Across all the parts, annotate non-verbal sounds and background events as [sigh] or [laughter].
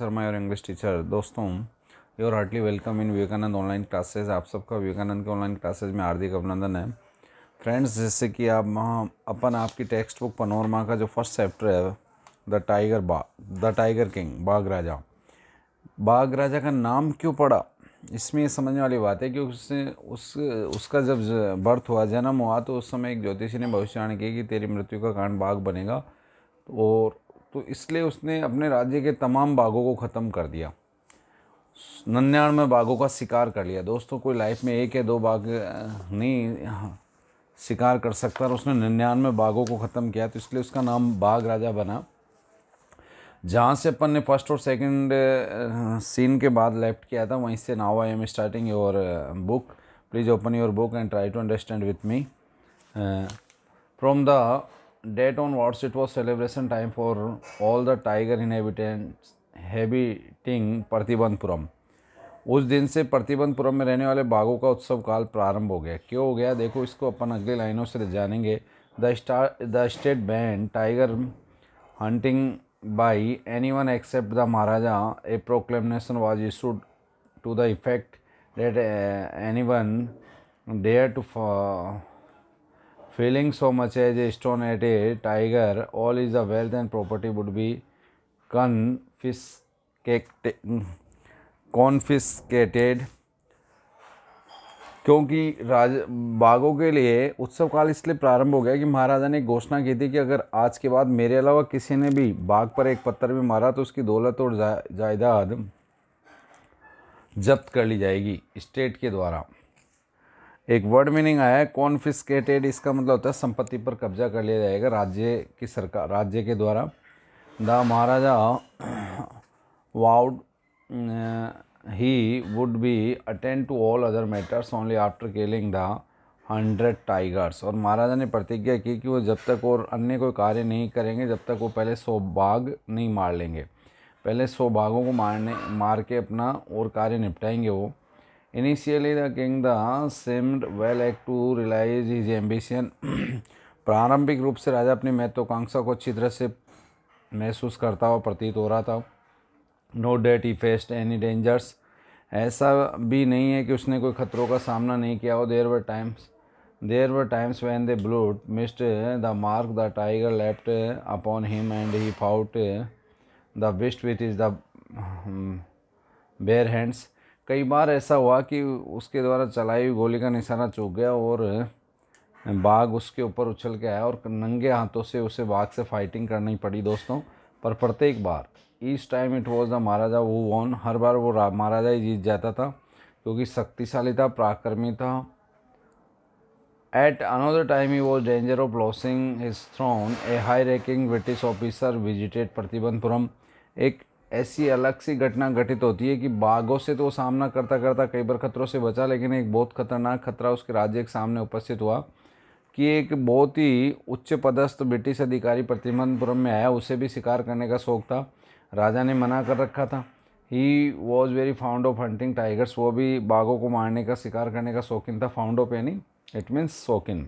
Sharma your English teacher दोस्तों your heartly welcome in Vivekananda online classes आप सबका विवेकानंद के ऑनलाइन क्लासेज में हार्दिक अभिनंदन है फ्रेंड्स जैसे कि आप अपन आपकी टेक्स्ट बुक पनोरमा का जो फर्स्ट चैप्टर है द टाइगर बा द टाइगर किंग बाघ राजा बाघ राजा का नाम क्यों पड़ा इसमें ये समझने वाली बात है कि उसने उस उसका जब बर्थ हुआ जन्म हुआ तो उस समय एक ज्योतिषी ने भविष्यवाणी की कि तेरी मृत्यु का कारण बाघ बनेगा और तो इसलिए उसने अपने राज्य के तमाम बाघों को ख़त्म कर दिया नन्यानवे बाघों का शिकार कर लिया दोस्तों कोई लाइफ में एक या दो बाघ नहीं हाँ, शिकार कर सकता और उसने नन्यानवे बाघों को ख़त्म किया तो इसलिए उसका नाम बाघ राजा बना जहाँ से अपन ने फर्स्ट और सेकंड सीन के बाद लेफ्ट किया था वहीं से now I am starting your book please open your book and try to understand with me from the date on what's it was celebration time for all the tiger inhabitants habiting Pratibandhapuram उस दिन से प्रतिबंधपुरम में रहने वाले बाघों का उत्सव काल प्रारंभ हो गया क्यों हो गया देखो इसको अपन अगली लाइनों से जानेंगे the star state band tiger hunting by anyone except the Maharaja a proclamation was issued to the effect that anyone dare to fling so much as a stone stone at a tiger, all his wealth and property would be confiscated. क्योंकि राज बाघों के लिए उत्सव काल इसलिए प्रारंभ हो गया कि महाराजा ने घोषणा की थी कि अगर आज के बाद मेरे अलावा किसी ने भी बाघ पर एक पत्थर भी मारा तो उसकी दौलत और जायदाद जब्त कर ली जाएगी स्टेट के द्वारा एक वर्ड मीनिंग आया है कॉन्फिस्केटेड इसका मतलब होता है संपत्ति पर कब्जा कर लिया जाएगा राज्य की सरकार राज्य के द्वारा the Maharaja vowed he would be attend to all other matters only after killing the hundred tigers और महाराजा ने प्रतिज्ञा की कि वो जब तक और अन्य कोई कार्य नहीं करेंगे जब तक वो पहले सौ बाघ नहीं मार लेंगे पहले सौ बाघों को मारने मार के अपना और कार्य निपटाएंगे वो Initially, the king seemed well equipped to realize his ambition. प्रारंभिक [clears throat] रूप से राजा अपनी महत्वाकांक्षा को अच्छी तरह से महसूस करता हुआ प्रतीत हो रहा था no that he faced any dangers ऐसा भी नहीं है कि उसने कोई खतरों का सामना नहीं किया हो there were times there were times when the blood missed the mark the tiger left upon him and he fought the beast with his the bare hands कई बार ऐसा हुआ कि उसके द्वारा चलाई हुई गोली का निशाना चूक गया और बाघ उसके ऊपर उछल के आया और नंगे हाथों से उसे बाघ से फाइटिंग करनी पड़ी दोस्तों पर प्रत्येक बार इस time it was the Maharaja who won हर बार वो महाराजा ही जीत जाता था क्योंकि शक्तिशाली था पराक्रमी था at another time he was danger of losing his throne a high ranking British officer visited Pratibandhapuram एक ऐसी अलग सी घटना घटित होती है कि बाघों से तो वो सामना करता करता कई बार खतरों से बचा लेकिन एक बहुत खतरनाक खतरा उसके राज्य के सामने उपस्थित हुआ कि एक बहुत ही उच्च पदस्थ ब्रिटिश अधिकारी प्रतिमनपुरम में आया उसे भी शिकार करने का शौक था राजा ने मना कर रखा था he was very fond of hunting tigers वो भी बाघों को मारने का शिकार करने का शौकीन था फाउंड ऑफ यानी इट मीन्स शौकीन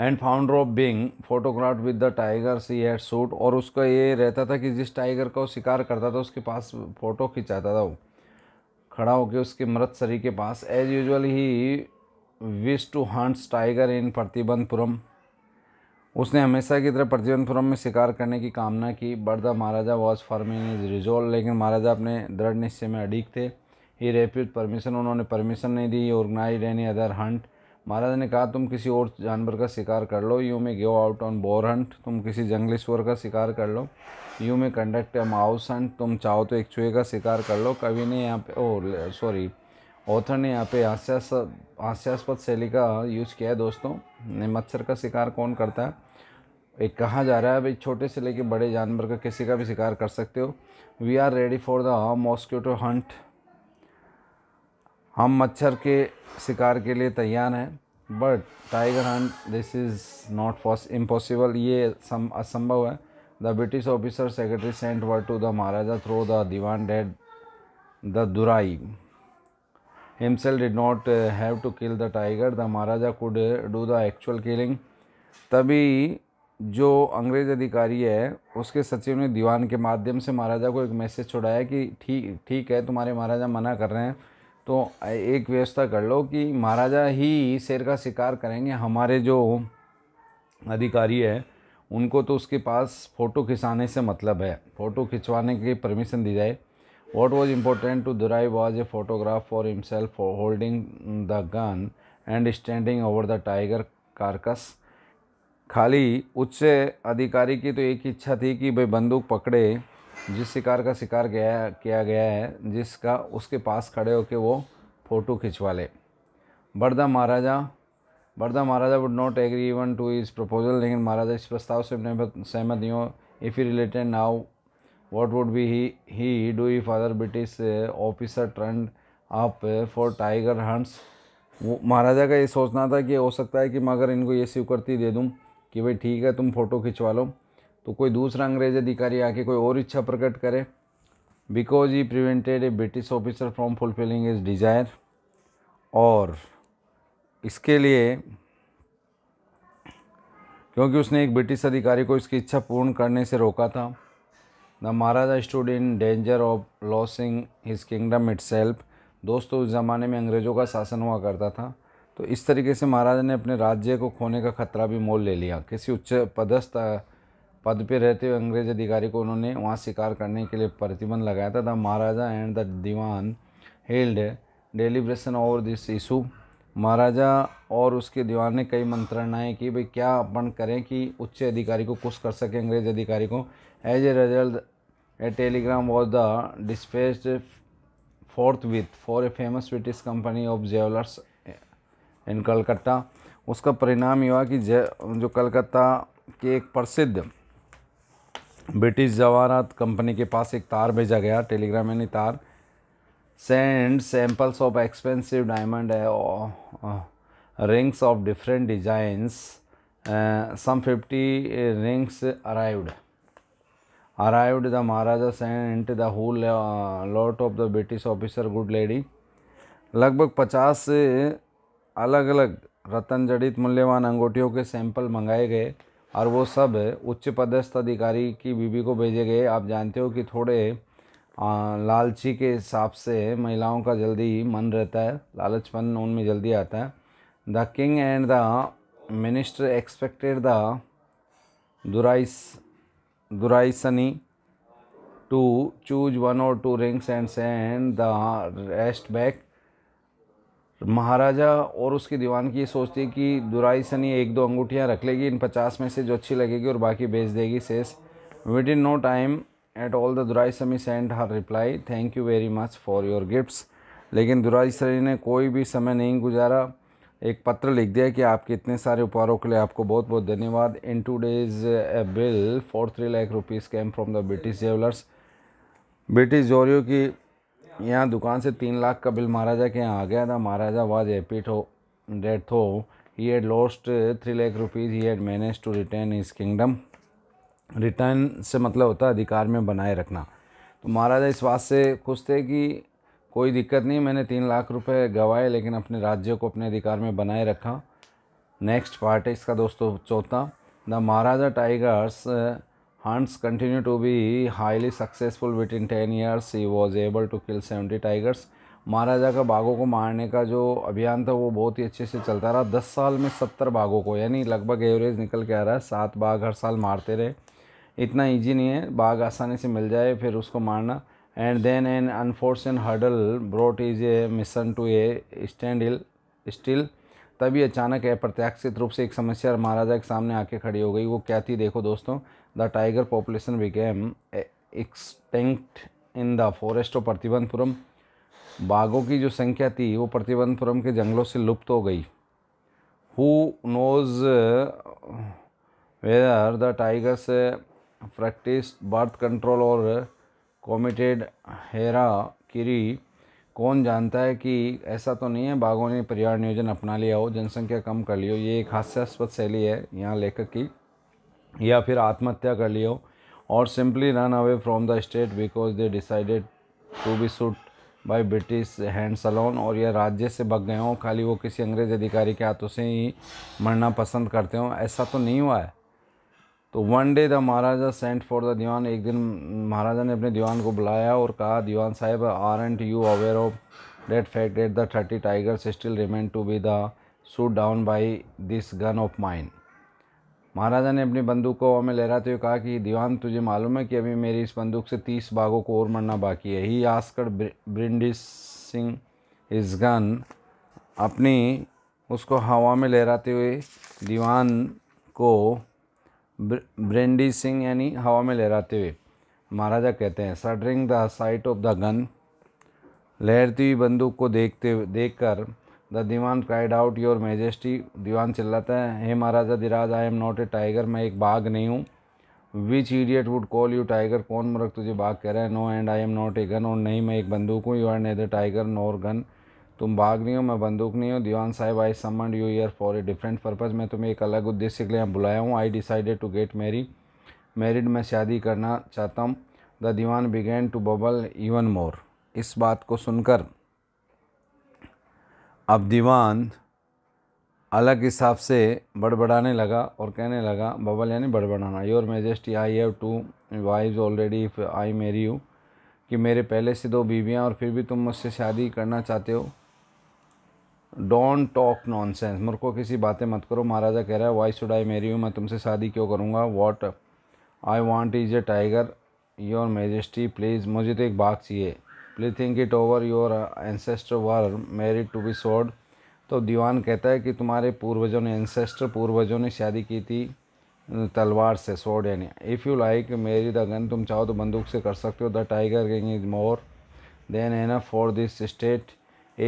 and fonder of being photograph with the tiger she had shot और उसका ये रहता था कि जिस टाइगर का वो शिकार करता था उसके पास फ़ोटो खिंचाता था वो खड़ा होकर उसके मृत शरीर के पास as usual he wish to hunts tiger in Pratibandhapuram उसने हमेशा की तरह प्रतिबंधपुरम में शिकार करने की कामना की but the Maharaja was farming his resolve लेकिन महाराजा अपने दृढ़ निश्चय में अडीक थे ही रेफ्यूज परमिशन उन्होंने परमिशन नहीं दी organise any other hunt Maharaja ने कहा तुम किसी और जानवर का शिकार कर लो you may go out on boar hunt तुम किसी जंगली स्वर का शिकार कर लो you may conduct a mouse hunt तुम चाहो तो एक चूहे का शिकार कर लो कवि ने यहाँ पे ओ सॉरी ऑथर ने यहाँ पे हास्यास हास्यास्पद शैली का यूज़ किया है दोस्तों ने मच्छर का शिकार कौन करता है एक कहा जा रहा है भाई छोटे से लेके बड़े जानवर का किसी का भी शिकार कर सकते हो we are ready for the mosquito hunt हम मच्छर के शिकार के लिए तैयार हैं but tiger hunt this is not पॉस इम्पॉसिबल ये असंभव है the British officer secretary sent word to the Maharaja through the Dewan that the Durai himself did not have to kill the tiger the Maharaja could do the actual killing तभी जो अंग्रेज अधिकारी है उसके सचिव ने दीवान के माध्यम से महाराजा को एक मैसेज छोड़ाया कि ठीक ठीक है तुम्हारे महाराजा मना कर रहे हैं तो एक व्यवस्था कर लो कि महाराजा ही शेर का शिकार करेंगे हमारे जो अधिकारी है उनको तो उसके पास फ़ोटो खिंचाने से मतलब है फ़ोटो खिंचवाने की परमिशन दी जाए what was important to derive was a photograph for himself holding the gun and standing over the tiger carcass खाली उच्च अधिकारी की तो एक इच्छा थी कि भाई बंदूक पकड़े जिस शिकार का शिकार गया किया गया है जिसका उसके पास खड़े होकर वो फ़ोटो खिंचवा ले but the Maharaja but the Maharaja would not agree even to this proposal लेकिन महाराजा इस प्रस्ताव से सहमत नहीं हो if he relented now what would be he he do he father British officer trained up for tiger hunts वो महाराजा का ये सोचना था कि हो सकता है कि मैं अगर इनको ये स्वीकृति दे दूँ कि भाई ठीक है तुम फ़ोटो खिंचवा लो तो कोई दूसरा अंग्रेज अधिकारी आके कोई और इच्छा प्रकट करे because he prevented a British officer from fulfilling his desire और इसके लिए क्योंकि उसने एक ब्रिटिश अधिकारी को इसकी इच्छा पूर्ण करने से रोका था the maharaja stood in danger of losing his kingdom itself दोस्तों उस ज़माने में अंग्रेज़ों का शासन हुआ करता था तो इस तरीके से महाराजा ने अपने राज्य को खोने का खतरा भी मोल ले लिया किसी उच्च पदस्थ पद पर रहते हुए अंग्रेज अधिकारी को उन्होंने वहाँ शिकार करने के लिए प्रतिबंध लगाया था the maharaja and the dewan held deliberation over this issue महाराजा और उसके दीवान ने कई मंत्रणाएँ की भाई क्या अपन करें कि उच्च अधिकारी को कुछ कर सके अंग्रेज अधिकारी को as a result a telegram was the dispatched forthwith for a famous British company of jewellers in Calcutta उसका परिणाम हुआ कि जय जो कलकत्ता के एक प्रसिद्ध ब्रिटिश जवाहरात कंपनी के पास एक तार भेजा गया टेलीग्राम यानी तार send samples of expensive diamond rings of different designs some fifty rings arrived arrived the maharaja sent the whole lot of the British officer good lady लगभग पचास अलग अलग रतन जड़ित मूल्यवान अंगूठियों के सैंपल मंगाए गए और वो सब उच्च पदस्थ अधिकारी की बीवी को भेजे गए आप जानते हो कि थोड़े लालची के हिसाब से महिलाओं का जल्दी मन रहता है लालचपन उनमें जल्दी आता है the king and the minister expected the दुराइस duraisani to choose one or two rings and send the rest back महाराजा और उसके दीवान की ये सोचती है कि दुराई सनी एक दो अंगूठियाँ रख लेगी इन पचास में से जो अच्छी लगेगी और बाकी बेच देगी सेस within no time at all the duraisani sent her reply thank you very much for your gifts लेकिन दुराई सनी ने कोई भी समय नहीं गुजारा एक पत्र लिख दिया कि आपके इतने सारे उपहारों के लिए आपको बहुत बहुत धन्यवाद in two days a bill for three lakh rupees came from the British jewellers British जोरियो की यहाँ दुकान से तीन लाख का बिल महाराजा के यहाँ आ गया था महाराजा वाज हैप्पी हो डेट हो he had lost three lakh rupees he had manage to return his kingdom return से मतलब होता है अधिकार में बनाए रखना तो महाराजा इस बात से खुश थे कि कोई दिक्कत नहीं मैंने तीन लाख रुपए गंवाए लेकिन अपने राज्य को अपने अधिकार में बनाए रखा नेक्स्ट पार्ट है इसका दोस्तों चौथा the maharaja tigers Hunts to to be highly successful within 10 years. He was able to kill 70 tigers. महाराजा का बाघों को मारने का जो अभियान था वो बहुत ही अच्छे से चलता रहा दस साल में सत्तर बाघों को यानी लगभग एवरेज निकल के आ रहा है सात बाघ हर साल मारते रहे इतना इजी नहीं है बाघ आसानी से मिल जाए फिर उसको मारना and then an unfortunate hurdle brought his a mission to a standstill तभी अचानक अप्रत्याशित रूप से एक समस्या महाराजा के सामने आके खड़ी हो गई वो क्या थी देखो दोस्तों the tiger population became extinct in the forest of प्रतिबंधपुरम बाघों की जो संख्या थी वो प्रतिबंधपुरम के जंगलों से लुप्त हो गई who knows whether the tigers practice birth control or committed harakiri कौन जानता है कि ऐसा तो नहीं है बाघों ने पर्यावरण नियोजन अपना लिया हो जनसंख्या कम कर लियो हो ये एक हास्यास्पद शैली है यहाँ लेखक की या फिर आत्महत्या कर लियो हो और simply run away from the state because they decided to be shot by British hands alone और यह राज्य से भग गए हों खाली वो किसी अंग्रेज अधिकारी के हाथों से ही मरना पसंद करते हों ऐसा तो नहीं हुआ है तो one day the maharaja sent for the dewan एक दिन महाराजा ने अपने दीवान को बुलाया और कहा दीवान साहब are and you aware of that fact that the thirty tigers still remain to be the shot down by this gun of mine महाराजा ने अपनी बंदूक को हवा में लहराते हुए कहा कि दीवान तुझे मालूम है कि अभी मेरी इस बंदूक से तीस बाघों को और मरना बाकी है ही आस्कर ब्रिंडिस सिंह इस गन अपनी उसको हवा में लहराते हुए दीवान को ब्रिंडिस सिंह यानी हवा में लहराते हुए महाराजा कहते हैं shuddering the sight of the gun लहरती हुई बंदूक को देखते देख कर the dewan cried out your majesty दीवान चिल्लाता है हे महाराजा दिराज I am not a tiger मैं एक बाघ नहीं हूँ which idiot would call you tiger कौन मुर्ख तुझे बाघ कह रहा है no and I am not a gun और नहीं मैं एक बंदूक हूँ you are neither tiger NOR gun तुम बाघ नहीं हो मैं बंदूक नहीं हूँ दीवान साहब I summoned you here for a different purpose मैं तुम्हें एक अलग उद्देश्य के लिए यहाँ बुलाया हूँ I decided to get marry married मैं शादी करना चाहता हूँ the dewan began to babble even more इस बात को सुनकर अब दीवान अलग हिसाब से बड़बड़ाने लगा और कहने लगा बबल यानी बड़बड़ाना your majesty I have two wives already if I marry you कि मेरे पहले से दो बीवियाँ और फिर भी तुम मुझसे शादी करना चाहते हो डोंट टॉक नॉन सेंस मेरे को किसी बातें मत करो महाराजा कह रहा है why should I marry you मैं तुमसे शादी क्यों करूँगा what I want is a tiger your majesty please मुझे तो एक बाघ चाहिए please think it over your ancestor were married to be shot तो दीवान कहता है कि तुम्हारे पूर्वजों ने एंसेस्टर पूर्वजों ने शादी की थी तलवार से सोड यानी if you like marry the तो गन तुम चाहो तो बंदूक से कर सकते हो the tiger king is more than enough for this state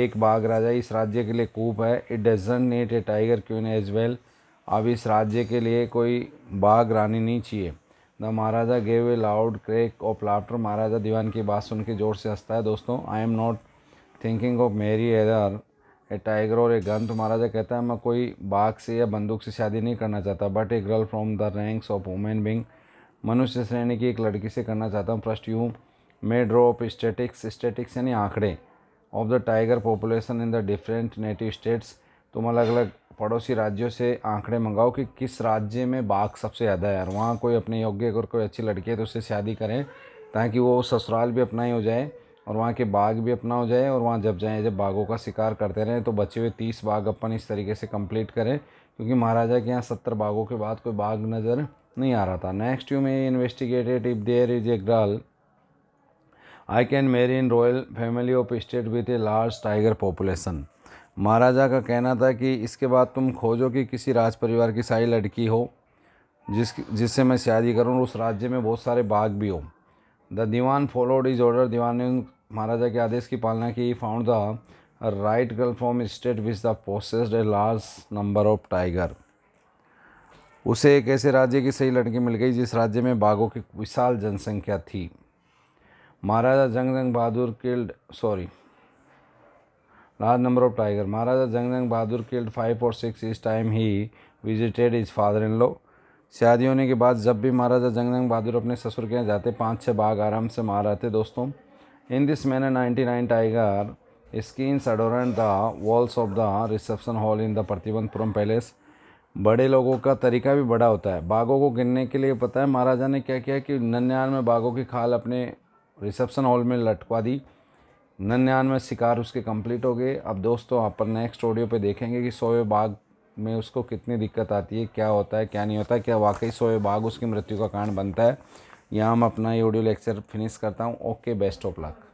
एक बाघ राजा इस राज्य के लिए कूप है it doesn't need a tiger queen as well अब इस राज्य के लिए कोई बाघ रानी नहीं चाहिए the maharaja gave a loud crack of laughter महाराजा दीवान की बात सुन के जोर से हंसता है दोस्तों I am not thinking of marry either a tiger or a gun तो महाराजा कहता है मैं कोई बाघ से या बंदूक से शादी नहीं करना चाहता but a girl from the ranks of women being मनुष्य श्रेणी की एक लड़की से करना चाहता हूँ first you may draw of statistics statistics यानी आंकड़े of the tiger population in the different native states तुम अलग अलग पड़ोसी राज्यों से आंकड़े मंगाओ कि किस राज्य में बाघ सबसे ज़्यादा है और वहाँ कोई अपने योग्य अगर कोई अच्छी लड़की है तो उससे शादी करें ताकि वो ससुराल भी अपना ही हो जाए और वहाँ के बाघ भी अपना हो जाए और वहाँ जब जाएँ जब बाघों का शिकार करते रहें तो बचे हुए तीस बाघ अपन इस तरीके से कंप्लीट करें क्योंकि महाराजा के यहाँ सत्तर बाघों के बाद कोई बाघ नज़र नहीं आ रहा था next you may investigated if there is a girl I can marry in royal family of state with a large tiger population महाराजा का कहना था कि इसके बाद तुम खोजो कि किसी राज परिवार की सारी लड़की हो जिस जिससे मैं शादी करूँ उस राज्य में बहुत सारे बाग भी हों the dewan followed his order दीवान ने महाराजा के आदेश की पालना की found the right girl from state which the possessed a large number of tiger उसे एक ऐसे राज्य की सही लड़की मिल गई जिस राज्य में बाघों की विशाल जनसंख्या थी Maharaja Jung Jung Bahadur killed sorry large number of tiger Maharaja Jang Bahadur Bahadur killed five or six each time he visited his father in शादी होने के बाद जब भी महाराजा जंग जंग बहादुर अपने ससुर के यहाँ जाते पाँच छः बाघ आराम से मार आते दोस्तों in this manner ninety nine tiger skins सडोर the walls of the reception hall in the Pratibandhapuram palace बड़े लोगों का तरीका भी बड़ा होता है बाघों को गिनने के लिए पता है महाराजा ने क्या किया कि नन्यान में बाघों की खाल अपने रिसेप्शन हॉल में लटकवा दी निन्यानवे शिकार उसके कंप्लीट हो गए अब दोस्तों अपन नेक्स्ट ऑडियो पे देखेंगे कि सोए बाघ में उसको कितनी दिक्कत आती है क्या होता है क्या नहीं होता है क्या वाकई सोए बाघ उसकी मृत्यु का कारण बनता है यहाँ हम अपना ये ऑडियो लेक्चर फिनिश करता हूँ ओके बेस्ट ऑफ लक